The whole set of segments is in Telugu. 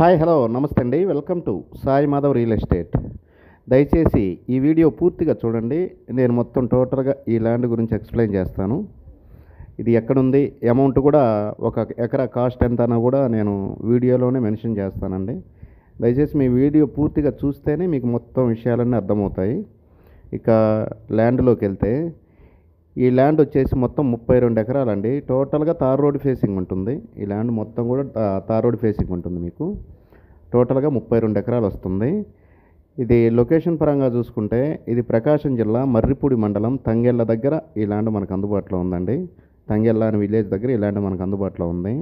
హాయ్ హలో నమస్తే అండి welcome to Sai Madhav real estate దయచేసి ఈ వీడియో పూర్తిగా చూడండి నేను మొత్తం టోటల్గా ఈ ల్యాండ్ గురించి ఎక్స్ప్లెయిన్ చేస్తాను ఇది ఎక్కడుంది అమౌంట్ కూడా ఒక ఎకరా కాస్ట్ ఎంత అన్నా కూడా నేను వీడియోలోనే మెన్షన్ చేస్తానండి దయచేసి మీ వీడియో పూర్తిగా చూస్తేనే మీకు మొత్తం విషయాలన్నీ అర్థమవుతాయి ఇక ల్యాండ్లోకి వెళ్తే ఈ ల్యాండ్ వచ్చేసి మొత్తం ముప్పై రెండు ఎకరాలండి టోటల్గా తార్ రోడ్ ఫేసింగ్ ఉంటుంది ఈ ల్యాండ్ మొత్తం కూడా తార్ రోడ్ ఫేసింగ్ ఉంటుంది మీకు టోటల్గా ముప్పై రెండు ఎకరాలు వస్తుంది ఇది లొకేషన్ పరంగా చూసుకుంటే ఇది ప్రకాశం జిల్లా మర్రిపూడి మండలం తంగెళ్ళ దగ్గర ఈ ల్యాండ్ మనకు అందుబాటులో ఉందండి తంగెళ్ళ అని విలేజ్ దగ్గర ఈ ల్యాండ్ మనకు అందుబాటులో ఉంది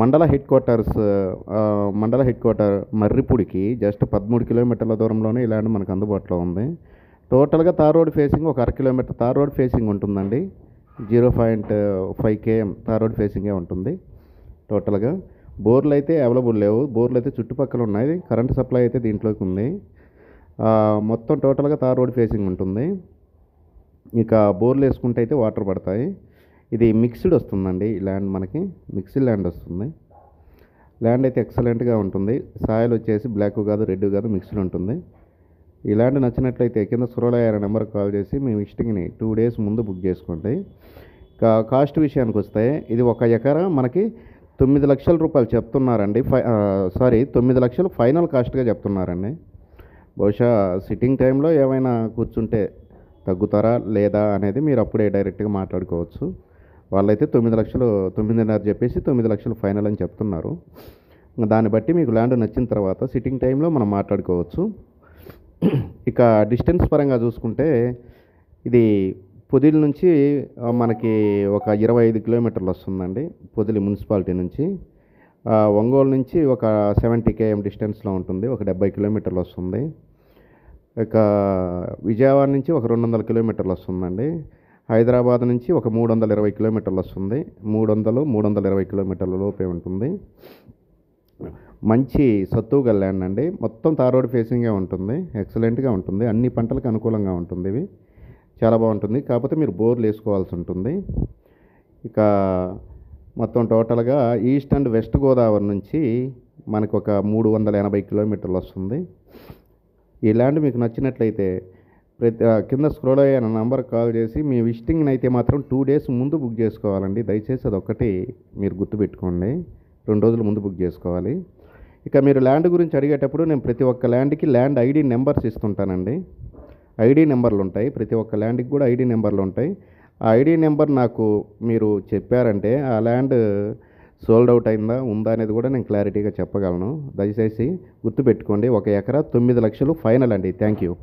mandal headquarters mandal headquarter మర్రిపూడికి జస్ట్ పదమూడు కిలోమీటర్ల దూరంలోనే ఈ ల్యాండ్ మనకు అందుబాటులో ఉంది టోటల్గా తార్ రోడ్ ఫేసింగ్ ఒక అర కిలోమీటర్ తార్ రోడ్ ఫేసింగ్ ఉంటుందండి zero point five KM tar road ఫేసింగే ఉంటుంది టోటల్గా బోర్లు అయితే అవైలబుల్ లేవు బోర్లు అయితే చుట్టుపక్కల ఉన్నాయి కరెంట్ సప్లై అయితే దీంట్లోకి ఉంది మొత్తం టోటల్గా తార్ రోడ్ ఫేసింగ్ ఉంటుంది ఇక బోర్లు వేసుకుంటే అయితే వాటర్ పడతాయి ఇది మిక్స్డ్ వస్తుందండి ల్యాండ్ మనకి మిక్స్డ్ ల్యాండ్ వస్తుంది ల్యాండ్ అయితే ఎక్సలెంట్గా ఉంటుంది సాయిల్ వచ్చేసి బ్లాక్ కాదు రెడ్ కాదు మిక్స్డ్ ఉంటుంది ఇలాంటి నచ్చినట్లయితే కింద సురలయ్య నెంబర్కి కాల్ చేసి మీ విస్టింగ్ని టూ డేస్ ముందు బుక్ చేసుకోండి కా కాస్ట్ విషయానికి వస్తే ఇది ఒక ఎకరా మనకి తొమ్మిది లక్షల రూపాయలు చెప్తున్నారండి ఫై సారీ తొమ్మిది లక్షలు ఫైనల్ కాస్ట్గా చెప్తున్నారండి బహుశా సిట్టింగ్ టైంలో ఏమైనా కూర్చుంటే తగ్గుతారా లేదా అనేది మీరు అప్పుడే డైరెక్ట్గా మాట్లాడుకోవచ్చు వాళ్ళైతే తొమ్మిది లక్షలు తొమ్మిదిన్నర చెప్పేసి తొమ్మిది లక్షలు ఫైనల్ అని చెప్తున్నారు దాన్ని బట్టి మీకు ల్యాండ్ నచ్చిన తర్వాత సిట్టింగ్ టైంలో మనం మాట్లాడుకోవచ్చు ఇక డిస్టెన్స్ పరంగా చూసుకుంటే ఇది పొదిలి నుంచి మనకి ఒక ఇరవై ఐదు కిలోమీటర్లు వస్తుందండి పొదిలి మున్సిపాలిటీ నుంచి ఒంగోలు నుంచి ఒక సెవెంటీ కేఎం డిస్టెన్స్లో ఉంటుంది ఒక డెబ్బై కిలోమీటర్లు వస్తుంది ఇక విజయవాడ నుంచి ఒక రెండు వందల కిలోమీటర్లు వస్తుందండి హైదరాబాద్ నుంచి ఒక మూడు వందల ఇరవై కిలోమీటర్లు వస్తుంది మూడు వందలు మూడు వందల ఇరవై కిలోమీటర్ల లోపే ఉంటుంది మంచి సత్తువు ల్యాండ్ అండి మొత్తం తారోడ్ రోడ్ ఫేసింగే ఉంటుంది ఎక్సలెంట్గా ఉంటుంది అన్ని పంటలకు అనుకూలంగా ఉంటుంది ఇవి చాలా బాగుంటుంది కాకపోతే మీరు బోర్లు వేసుకోవాల్సి ఉంటుంది ఇక మొత్తం టోటల్గా ఈస్ట్ అండ్ వెస్ట్ గోదావరి నుంచి మనకు ఒక మూడు వందల ఎనభై కిలోమీటర్లు వస్తుంది ఈ ల్యాండ్ మీకు నచ్చినట్లయితే ప్రతి కింద స్క్రోల్ అయ్యే నంబర్ కాల్ చేసి మీ విజిటింగ్ని అయితే మాత్రం టూ డేస్ ముందు బుక్ చేసుకోవాలండి దయచేసి ఒకటి మీరు గుర్తుపెట్టుకోండి రెండు రోజుల ముందు బుక్ చేసుకోవాలి ఇక మీరు ల్యాండ్ గురించి అడిగేటప్పుడు నేను ప్రతి ఒక్క ల్యాండ్కి ల్యాండ్ ఐడి నెంబర్స్ ఇస్తుంటానండి ఐడి నెంబర్లు ఉంటాయి ప్రతి ఒక్క ల్యాండ్కి కూడా ఐడి నెంబర్లు ఉంటాయి ఆ ఐడి నెంబర్ నాకు మీరు చెప్పారంటే ఆ ల్యాండ్ సోల్డ్ అవుట్ అయిందా ఉందా అనేది కూడా నేను క్లారిటీగా చెప్పగలను దయచేసి గుర్తుపెట్టుకోండి ఒక ఎకరా తొమ్మిది లక్షలు ఫైనల్ అండి థ్యాంక్ యూ